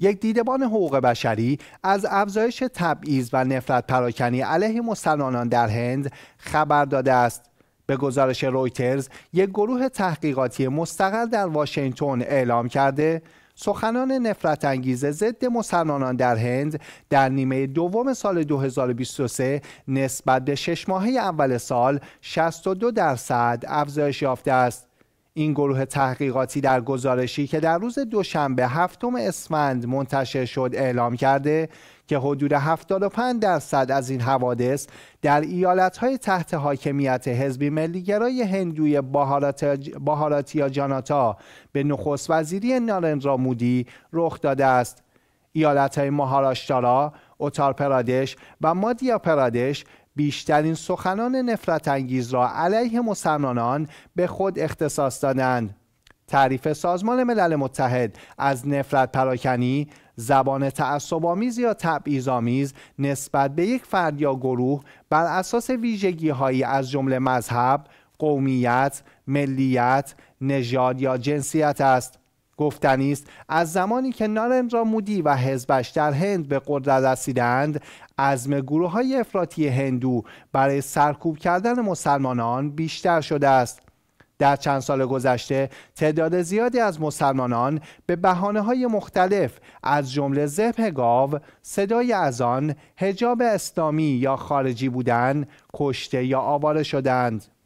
یک دیدبان حقوق بشری از افزایش تبعیض و نفرت پراکنی علیه مسلمانان در هند خبر داده است به گزارش رویترز یک گروه تحقیقاتی مستقل در واشنگتن اعلام کرده سخنان نفرت انگیز ضد مسلمانان در هند در نیمه دوم سال 2023 نسبت به شش ماهه اول سال 62 درصد افزایش یافته است این گروه تحقیقاتی در گزارشی که در روز دوشنبه هفتم اسفند منتشر شد اعلام کرده که حدود 75 درصد از این حوادث در ایالتهای تحت حاکمیت حزبی ملیگرای هندوی باهاراتیا جاناتا به نخست وزیری نارندرا مودی رخ داده است ایالتهای ماهاراشتارا، اوتار پرادش و مادیا پرادش بیشترین سخنان نفرت انگیز را علیه مسلمانان به خود اختصاص دادند تعریف سازمان ملل متحد از نفرت پراکنی زبان تعصبآمیز یا تبعیض‌آمیز نسبت به یک فرد یا گروه بر اساس هایی از جمله مذهب، قومیت، ملیت، نژاد یا جنسیت است. گفتنی است از زمانی که را مودی و حزبش در هند به قدرت رسیدند عزم گروه های افراطی هندو برای سرکوب کردن مسلمانان بیشتر شده است در چند سال گذشته تعداد زیادی از مسلمانان به بحانه های مختلف از جمله ذبح گاو، صدای آن هجاب اسلامی یا خارجی بودن، کشته یا آواره شدند.